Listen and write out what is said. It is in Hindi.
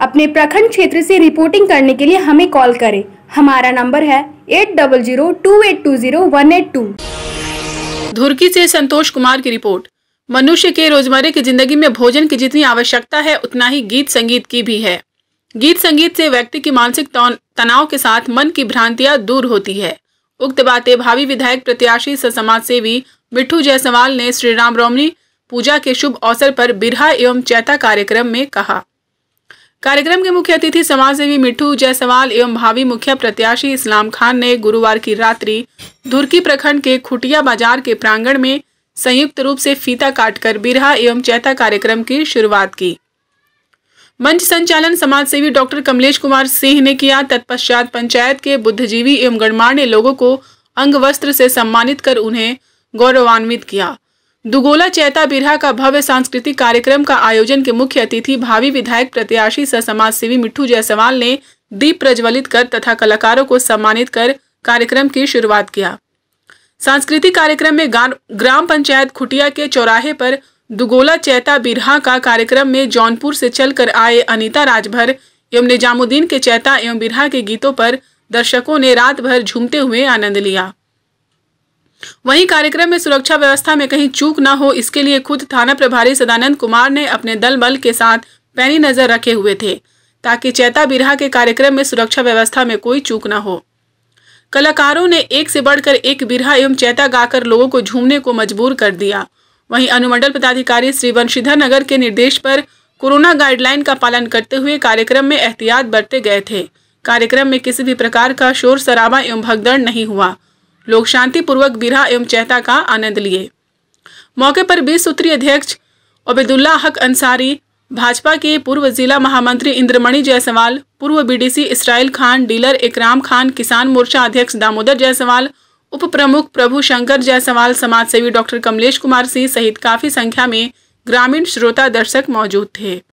अपने प्रखंड क्षेत्र से रिपोर्टिंग करने के लिए हमें कॉल करें हमारा नंबर है eight double zero two eight two zero one eight two से संतोष कुमार की रिपोर्ट मनुष्य के रोजमर्रे की जिंदगी में भोजन की जितनी आवश्यकता है उतना ही गीत संगीत की भी है गीत संगीत से व्यक्ति की मानसिक तनाव के साथ मन की भ्रांतियां दूर होती है उक्त बातें भावी विधायक प्रत्याशी समाज सेवी मिठू जायसवाल ने श्री राम रोमनी पूजा के शुभ अवसर पर बिरहा एवं चैता कार्यक्रम में कहा कार्यक्रम के मुख्य अतिथि समाज सेवी मिठू जायसवाल एवं भावी मुख्य प्रत्याशी इस्लाम खान ने गुरुवार की रात्रि धुरकी प्रखंड के खुटिया बाजार के प्रांगण में संयुक्त रूप से फीता काटकर बिरहा एवं चैता कार्यक्रम की शुरुआत की मंच संचालन समाज सेवी डॉक्टर कमलेश कुमार सिंह ने किया तत्पश्चात पंचायत के बुद्धिजीवी एवं गणमान्य लोगों को अंग वस्त्र से सम्मानित कर उन्हें गौरवान्वित किया दुगोला चैता बिरहा का भव्य सांस्कृतिक कार्यक्रम का आयोजन के मुख्य अतिथि भावी विधायक प्रत्याशी स समाज सेवी मिठू जायसवाल ने दीप प्रज्वलित कर तथा कलाकारों को सम्मानित कर कार्यक्रम की शुरुआत किया सांस्कृतिक कार्यक्रम में ग्राम पंचायत खुटिया के चौराहे पर दुगोला चैता बिरहा का कार्यक्रम में जौनपुर से चलकर आए अनिता राजभर एवं निजामुद्दीन के चैता एवं बिरहा के गीतों पर दर्शकों ने रात भर झूमते हुए आनंद लिया वहीं कार्यक्रम में सुरक्षा व्यवस्था में कहीं चूक न हो इसके लिए खुद थाना प्रभारी सदानंद कुमार ने अपने दल बल के साथ पैनी नजर रखे हुए थे ताकि चैता बिरहा के कार्यक्रम में सुरक्षा व्यवस्था में कोई चूक न हो कलाकारों ने एक से बढ़कर एक बिरहा एवं चैता गाकर लोगों को झूमने को मजबूर कर दिया वहीं अनुमंडल पदाधिकारी श्री वंशीधर नगर के निर्देश पर कोरोना गाइडलाइन का पालन करते हुए कार्यक्रम में एहतियात बरते गए थे कार्यक्रम में किसी भी प्रकार का शोर शराबा एवं भगदड़ नहीं हुआ लोग शांतिपूर्वक बिरहा एवं चेहता का आनंद लिए मौके पर बीस सूत्रीय अध्यक्ष ओबेदुल्ला हक अंसारी भाजपा के पूर्व जिला महामंत्री इंद्रमणि जायसवाल पूर्व बीडीसी इसराइल खान डीलर इकराम खान किसान मोर्चा अध्यक्ष दामोदर जायसवाल उप प्रमुख प्रभु शंकर जायसवाल समाजसेवी डॉक्टर कमलेश कुमार सिंह सहित काफी संख्या में ग्रामीण श्रोता दर्शक मौजूद थे